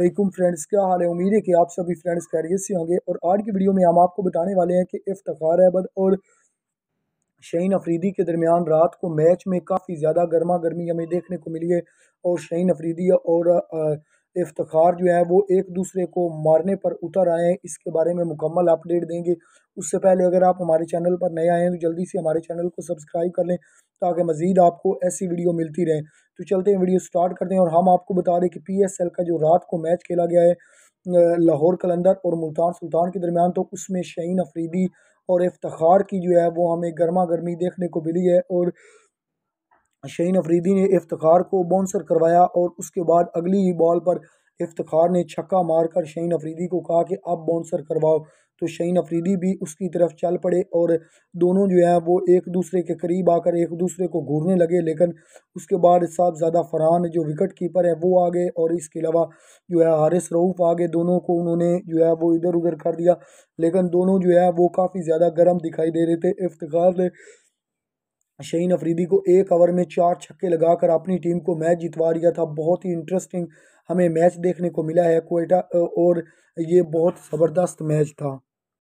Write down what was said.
वैकुम friends क्या हाल है उम्मीद है कि आप सभी फ्रेंड्स कैरियर से होंगे और आज की वीडियो में हम आपको बताने वाले हैं कि इफ्तार अहमद और शहीन अफरीदी के दरमियान रात को मैच में काफ़ी ज़्यादा गर्मा गर्मी हमें देखने को मिली है और शहीन अफरीदी और आ, इफ्तार जो है वो एक दूसरे को मारने पर उतर आए हैं इसके बारे में मुकम्मल अपडेट देंगे उससे पहले अगर आप हमारे चैनल पर नए आए हैं तो जल्दी से हमारे चैनल को सब्सक्राइब कर लें ताकि मज़ीद आपको ऐसी वीडियो मिलती रहे तो चलते हैं वीडियो स्टार्ट करते हैं और हम आपको बता दें कि पी एस एल का जो रात को मैच खेला गया है लाहौर कलंदर और मुल्तान सुल्तान के दरमियान तो उसमें शहीन अफरीदी और इफ्तार की जो है वो हमें गर्मा गर्मी देखने को मिली है और शहीन अफरीदी ने इफ्तार को बाउंसर करवाया और उसके बाद अगली ही बॉल पर इफ्तार ने छक्का मारकर शहीन अफरीदी को कहा कि अब बाउंसर करवाओ तो शहीन अफरीदी भी उसकी तरफ चल पड़े और दोनों जो हैं वो एक दूसरे के करीब आकर एक दूसरे को घूरने लगे लेकिन उसके बाद साहबजादा फरहान जो विकेट कीपर है वो आ गए और इसके अलावा जो है हारिस रऊफ़ आ गए दोनों को उन्होंने जो है वो इधर उधर कर दिया लेकिन दोनों जो है वो काफ़ी ज़्यादा गर्म दिखाई दे रहे थे इफ्तार ने शहीन अफरीदी को एक ओवर में चार छक्के लगाकर अपनी टीम को मैच जितवा दिया था बहुत ही इंटरेस्टिंग हमें मैच देखने को मिला है कोयटा और ये बहुत ज़बरदस्त मैच था